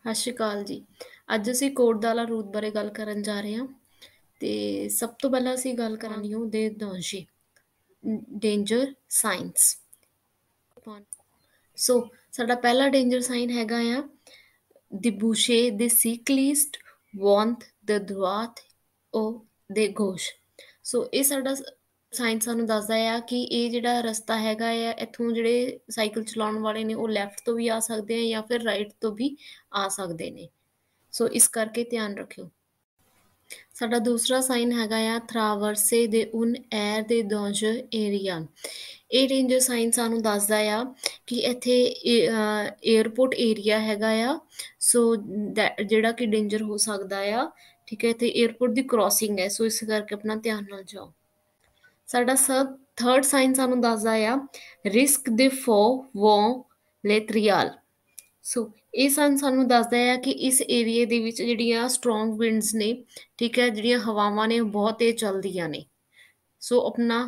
ਸਤਿ ਸ਼੍ਰੀ ਅਕਾਲ ਜੀ ਅੱਜ ਅਸੀਂ ਕੋਟਦਾਲਾ ਰੂਤ ਬਾਰੇ ਗੱਲ ਕਰਨ ਜਾ ਰਹੇ ਹਾਂ ਤੇ ਸਭ ਤੋਂ ਪਹਿਲਾਂ ਅਸੀਂ ਗੱਲ ਕਰਾਂਗੇ ਦੇ ਦੋਸ਼ੀ ਡੇਂਜਰ ਸਾਈਨਸ ਸੋ ਸਾਡਾ ਪਹਿਲਾ ਡੇਂਜਰ ਸਾਈਨ ਹੈਗਾ ਆ ਦੀ ਬੂਸ਼ੇ ਦੇ ਸੀਕਲੀਸਟ ਵਾਂਟ ਦ ਦਵਾਤ ਉਹ ਦੇ ਗੋਸ਼ ਸੋ ਇਹ ਸਾਡਾ ਸਾਇੰਸ ਸਾਨੂੰ ਦੱਸਦਾ ਆ ਕਿ ਇਹ ਜਿਹੜਾ ਰਸਤਾ ਹੈਗਾ ਆ ਇੱਥੋਂ ਜਿਹੜੇ ਸਾਈਕਲ ਚਲਾਉਣ ਵਾਲੇ ਨੇ ਉਹ ਲੈਫਟ ਤੋਂ ਵੀ ਆ ਸਕਦੇ ਆ ਜਾਂ ਫਿਰ ਰਾਈਟ ਤੋਂ ਵੀ ਆ ਸਕਦੇ ਨੇ ਸੋ ਇਸ ਕਰਕੇ ਧਿਆਨ ਰੱਖਿਓ ਸਾਡਾ ਦੂਸਰਾ ਸਾਈਨ ਹੈਗਾ ਆ ਥਰਾਵਰਸੇ ਦੇ ਉਨ ਐਰ ਦੇ ਦੌਂਜ ਏਰੀਆ ਇਹ ਰੇਂਜ ਸਾਈਨ ਸਾਨੂੰ ਦੱਸਦਾ ਆ ਕਿ ਇੱਥੇ 에어ਪੋਰਟ ਏਰੀਆ ਹੈਗਾ ਆ ਸੋ ਜਿਹੜਾ ਕਿ ਡੇਂਜਰ ਹੋ ਸਕਦਾ ਆ ਠੀਕ ਹੈ ਇੱਥੇ 에어ਪੋਰਟ ਦੀ ਕ੍ਰੋਸਿੰਗ ਹੈ ਸੋ ਇਸ ਕਰਕੇ ਆਪਣਾ ਧਿਆਨ ਨਾਲ ਜਾਓ ਸਾਡਾ ਥਰਡ ਸਾਈਨ ਸਾਨੂੰ ਦੱਸਦਾ ਆ ਰਿਸਕ ਦੇ ਫੋ ਵੋ ਲੈਟਰੀਅਲ ਸੋ ਇਹ ਸਾਈਨ ਸਾਨੂੰ ਦੱਸਦਾ ਹੈ ਕਿ ਇਸ ਏਰੀਆ ਦੇ ਵਿੱਚ ਜਿਹੜੀਆਂ ਸਟਰੋਂਗ ਵਿੰਡਸ ਨੇ ਠੀਕ ਹੈ ਜਿਹੜੀਆਂ ਹਵਾਵਾਂ ਨੇ ਬਹੁਤ ਤੇਜ਼ ਚੱਲਦੀਆਂ ਨੇ ਸੋ ਆਪਣਾ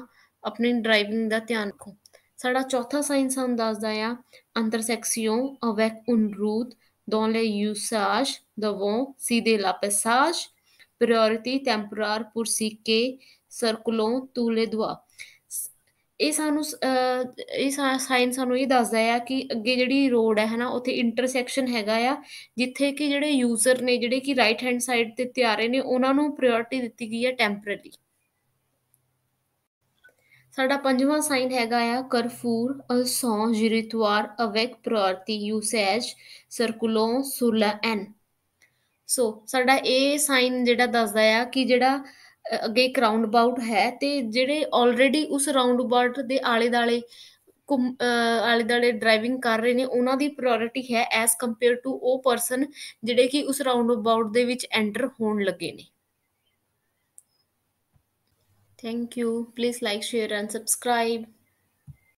ਆਪਣੀ ਡਰਾਈਵਿੰਗ ਦਾ ਧਿਆਨ ਰੱਖੋ ਸਾਡਾ ਚੌਥਾ ਸਾਈਨ ਸਾਨੂੰ ਦੱਸਦਾ ਆ ਅੰਤਰਸੈਕਸੀਓਂ ਅਵੈਕ ਉਨਰੂਤ dans les usages devons céder la passage priorité temporaire pour ਸਰਕਲੋਂ ਤੂਲੇ ਦੁਆ ਇਹ ਸਾਨੂੰ ਇਹ ਸਾਈਨ ਸਾਨੂੰ ਇਹ ਦੱਸਦਾ ਹੈ ਕਿ ਅੱਗੇ ਜਿਹੜੀ ਰੋਡ ਹੈ ਹਨਾ ਉੱਥੇ ਇੰਟਰਸੈਕਸ਼ਨ ਹੈਗਾ ਆ ਜਿੱਥੇ ਕਿ ਜਿਹੜੇ ਯੂਜ਼ਰ ਨੇ ਜਿਹੜੇ ਕਿ ਰਾਈਟ ਹੈਂਡ ਸਾਈਡ ਤੇ ਤਿਆਰੇ ਨੇ ਉਹਨਾਂ ਨੂੰ ਪ੍ਰਾਇੋਰਟੀ ਦਿੱਤੀ ਗਈ ਹੈ ਟੈਂਪਰੇਰੀ ਸਾਡਾ ਪੰਜਵਾਂ ਸਾਈਨ ਹੈਗਾ ਆ ਕਰਫੂਰ ਅਲਸੌਂ ਜਿਰਿਤਵਾਰ ਅਵੇਕ ਪ੍ਰਾਇੋਰਟੀ ਯੂਸੇਜ ਸਰਕੂਲੋਂ ਸੁਲਾ ਐਨ ਸੋ ਸਾਡਾ ਇਹ ਸਾਈਨ ਜਿਹੜਾ ਦੱਸਦਾ ਆ ਕਿ ਜਿਹੜਾ ਅੱਗੇ ਇੱਕ ਰਾਉਂਡ ਅਬਾਊਟ ਹੈ ਤੇ ਜਿਹੜੇ ਆਲਰੇਡੀ ਉਸ ਰਾਉਂਡ ਅਬਾਊਟ ਦੇ ਆਲੇ ਦਾਲੇ ਆਲੇ ਦਾਲੇ ਡਰਾਈਵਿੰਗ ਕਰ ਰਹੇ ਨੇ ਉਹਨਾਂ ਦੀ ਪ੍ਰਾਇੋਰਟੀ ਹੈ ਐਸ ਕੰਪੇਅਰ ਟੂ ਉਹ ਪਰਸਨ ਜਿਹੜੇ ਕਿ ਉਸ ਰਾਉਂਡ ਅਬਾਊਟ ਦੇ ਵਿੱਚ ਐਂਟਰ ਹੋਣ ਲੱਗੇ ਨੇ thank you please like share and subscribe